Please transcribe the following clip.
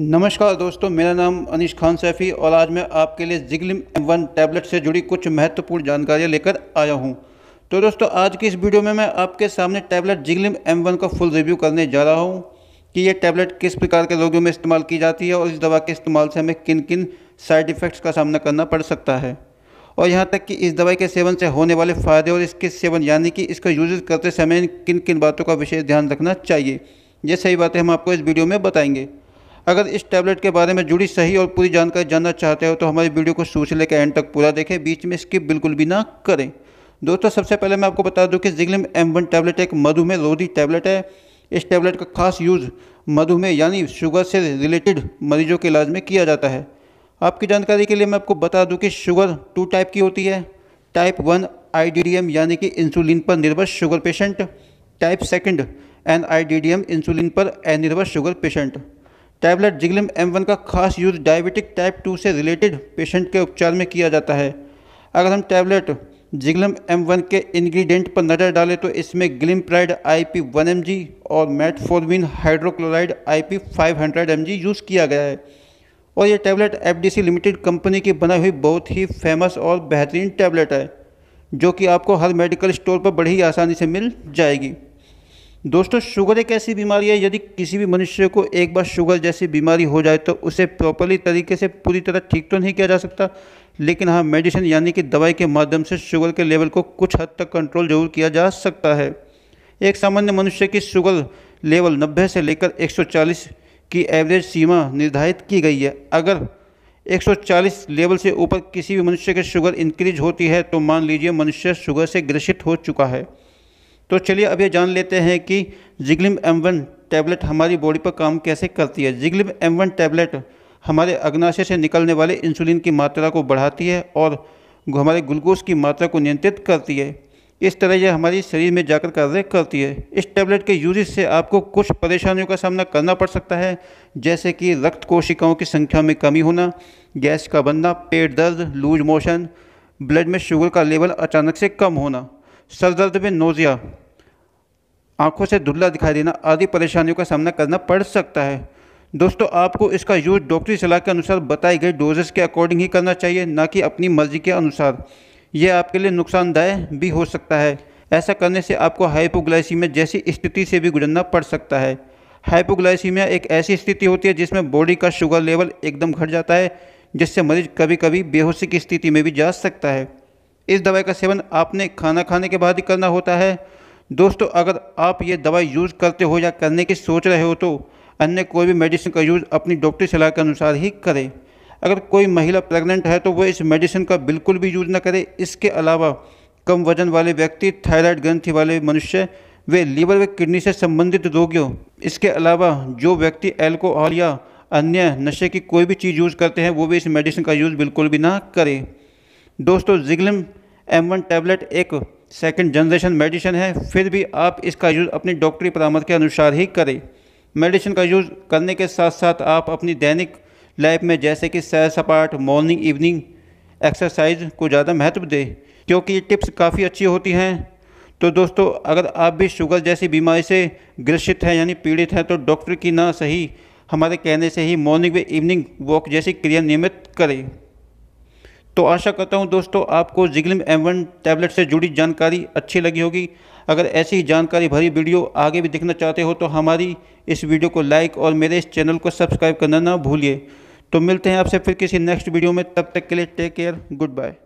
नमस्कार दोस्तों मेरा नाम अनिश खान सैफ़ी और आज मैं आपके लिए जिगलिम एम वन टैबलेट से जुड़ी कुछ महत्वपूर्ण जानकारियां लेकर आया हूं तो दोस्तों आज की इस वीडियो में मैं आपके सामने टैबलेट जिगलिम एम वन का फुल रिव्यू करने जा रहा हूं कि ये टैबलेट किस प्रकार के रोगियों में इस्तेमाल की जाती है और इस दवा के इस्तेमाल से हमें किन किन साइड इफ़ेक्ट्स का सामना करना पड़ सकता है और यहाँ तक कि इस दवाई के सेवन से होने वाले फ़ायदे और इसके सेवन यानी कि इसका यूज करते समय किन किन बातों का विशेष ध्यान रखना चाहिए ये सही बातें हम आपको इस वीडियो में बताएंगे अगर इस टैबलेट के बारे में जुड़ी सही और पूरी जानकारी जानना चाहते हो तो हमारी वीडियो को सूच लेकर एंड तक पूरा देखें बीच में स्किप बिल्कुल भी ना करें दोस्तों सबसे पहले मैं आपको बता दूं कि जिग्लिम एम वन टैबलेट एक मधुमेह रोधी टैबलेट है इस टैबलेट का खास यूज़ मधुमेह यानी शुगर से रिलेटेड मरीजों के इलाज में किया जाता है आपकी जानकारी के लिए मैं आपको बता दूं कि शुगर टू टाइप की होती है टाइप वन आई यानी कि इंसुलिन पर निर्भर sugar patient type second N I insulin पर अनिर्भर शुगर पेशेंट टैबलेट जिगलम एम का खास यूज़ डायबिटिक टाइप टू से रिलेटेड पेशेंट के उपचार में किया जाता है अगर हम टैबलेट जिगलम एम के इंग्रेडिएंट पर नज़र डालें तो इसमें glimepiride I P one M G और metformin hydrochloride I P five hundred M G use किया गया है और ये टैबलेट एफ डी सी लिमिटेड कंपनी की बनाई हुई बहुत ही फेमस और बेहतरीन टैबलेट है जो कि आपको हर मेडिकल स्टोर पर बड़ी आसानी से मिल जाएगी दोस्तों शुगर एक ऐसी बीमारी है यदि किसी भी मनुष्य को एक बार शुगर जैसी बीमारी हो जाए तो उसे प्रॉपरली तरीके से पूरी तरह ठीक तो नहीं किया जा सकता लेकिन हाँ मेडिसिन यानी कि दवाई के माध्यम से शुगर के लेवल को कुछ हद तक कंट्रोल जरूर किया जा सकता है एक सामान्य मनुष्य की शुगर लेवल 90 से लेकर 140 की एवरेज सीमा निर्धारित की गई है अगर 140 लेवल से ऊपर किसी भी मनुष्य के शुगर इंक्रीज होती है तो मान लीजिए मनुष्य शुगर से ग्रसित हो चुका है तो चलिए अब ये जान लेते हैं कि जिग्लिम एम वन टैबलेट हमारी बॉडी पर काम कैसे करती है जिग्लिम एम वन टैबलेट हमारे अग्नाशय से निकलने वाले इंसुलिन की मात्रा को बढ़ाती है और हमारे ग्लूकोज की मात्रा को नियंत्रित करती है इस तरह यह हमारी शरीर में जाकर कार्य करती है इस टैबलेट के यूज से आपको कुछ परेशानियों का सामना करना पड़ सकता है जैसे कि रक्त कोशिकाओं की संख्या में कमी होना गैस का बनना पेट दर्द लूज मोशन ब्लड में शुगर का लेवल अचानक से कम होना सर दर्द में नोज़िया आंखों से धुल्ला दिखाई देना आदि परेशानियों का सामना करना पड़ सकता है दोस्तों आपको इसका यूज डॉक्टरी सलाह के अनुसार बताई गई डोजेस के अकॉर्डिंग ही करना चाहिए ना कि अपनी मर्जी के अनुसार यह आपके लिए नुकसानदायक भी हो सकता है ऐसा करने से आपको हाइपोग्लाइसीमिया जैसी स्थिति से भी गुजरना पड़ सकता है हाइपोग्लाइसीमिया एक ऐसी स्थिति होती है जिसमें बॉडी का शुगर लेवल एकदम घट जाता है जिससे मरीज कभी कभी बेहोशी की स्थिति में भी जा सकता है इस दवाई का सेवन आपने खाना खाने के बाद ही करना होता है दोस्तों अगर आप ये दवाई यूज़ करते हो या करने की सोच रहे हो तो अन्य कोई भी मेडिसिन का यूज़ अपनी डॉक्टरी सलाह के अनुसार ही करें अगर कोई महिला प्रेग्नेंट है तो वह इस मेडिसिन का बिल्कुल भी यूज़ न करे इसके अलावा कम वजन वाले व्यक्ति थायराइड ग्रंथि वाले मनुष्य वे लीवर व किडनी से संबंधित रोगियों इसके अलावा जो व्यक्ति एल्कोहल या अन्य नशे की कोई भी चीज़ यूज़ करते हैं वो भी इस मेडिसिन का यूज़ बिल्कुल भी ना करें दोस्तों जिग्लिम एम वन टैबलेट एक सेकंड जनरेशन मेडिसिन है फिर भी आप इसका यूज़ अपनी डॉक्टरी परामर्श के अनुसार ही करें मेडिसिन का यूज़ करने के साथ साथ आप अपनी दैनिक लाइफ में जैसे कि सैर सपाट मॉर्निंग इवनिंग एक्सरसाइज को ज़्यादा महत्व दें क्योंकि ये टिप्स काफ़ी अच्छी होती हैं तो दोस्तों अगर आप भी शुगर जैसी बीमारी से ग्रसित हैं यानी पीड़ित हैं तो डॉक्टर की ना सही हमारे कहने से ही मॉर्निंग व इवनिंग वॉक जैसी क्रिया नियमित करें तो आशा करता हूँ दोस्तों आपको जिग्लिम एम वन टैबलेट से जुड़ी जानकारी अच्छी लगी होगी अगर ऐसी ही जानकारी भरी वीडियो आगे भी देखना चाहते हो तो हमारी इस वीडियो को लाइक और मेरे इस चैनल को सब्सक्राइब करना ना भूलिए तो मिलते हैं आपसे फिर किसी नेक्स्ट वीडियो में तब तक के लिए टेक केयर गुड बाय